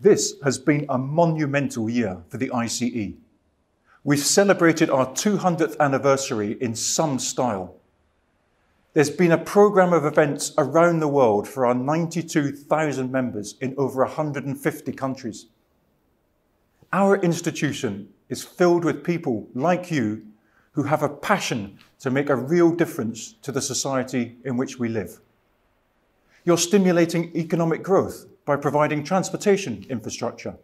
This has been a monumental year for the ICE. We've celebrated our 200th anniversary in some style. There's been a program of events around the world for our 92,000 members in over 150 countries. Our institution is filled with people like you who have a passion to make a real difference to the society in which we live. You're stimulating economic growth by providing transportation infrastructure.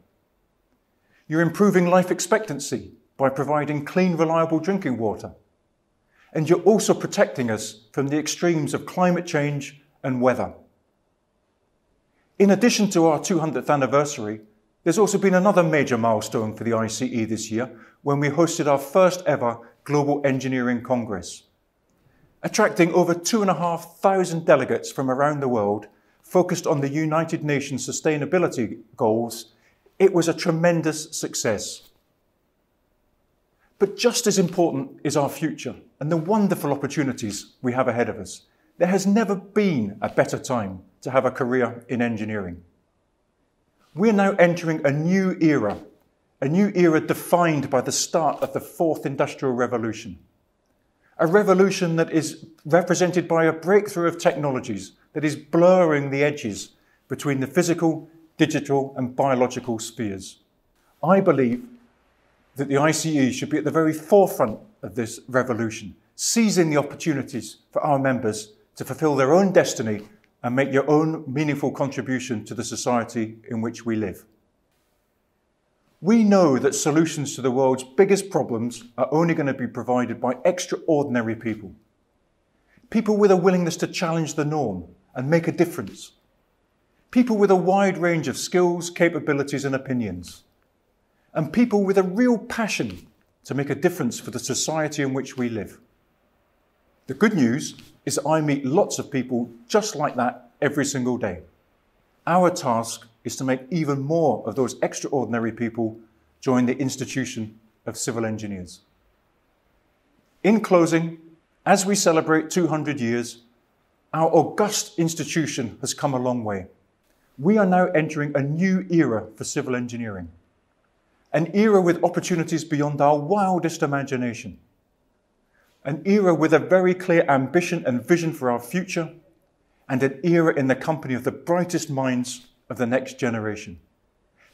You're improving life expectancy by providing clean, reliable drinking water. And you're also protecting us from the extremes of climate change and weather. In addition to our 200th anniversary, there's also been another major milestone for the ICE this year when we hosted our first ever Global Engineering Congress. Attracting over 2,500 delegates from around the world focused on the United Nations sustainability goals, it was a tremendous success. But just as important is our future and the wonderful opportunities we have ahead of us. There has never been a better time to have a career in engineering. We're now entering a new era, a new era defined by the start of the fourth industrial revolution. A revolution that is represented by a breakthrough of technologies that is blurring the edges between the physical, digital, and biological spheres. I believe that the ICE should be at the very forefront of this revolution, seizing the opportunities for our members to fulfill their own destiny and make your own meaningful contribution to the society in which we live. We know that solutions to the world's biggest problems are only going to be provided by extraordinary people. People with a willingness to challenge the norm, and make a difference. People with a wide range of skills, capabilities, and opinions. And people with a real passion to make a difference for the society in which we live. The good news is I meet lots of people just like that every single day. Our task is to make even more of those extraordinary people join the institution of civil engineers. In closing, as we celebrate 200 years, our august institution has come a long way. We are now entering a new era for civil engineering, an era with opportunities beyond our wildest imagination, an era with a very clear ambition and vision for our future, and an era in the company of the brightest minds of the next generation.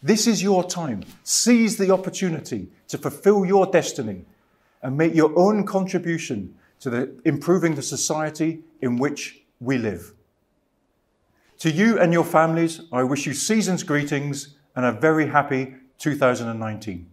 This is your time. Seize the opportunity to fulfill your destiny and make your own contribution to the, improving the society in which we live. To you and your families, I wish you season's greetings and a very happy 2019.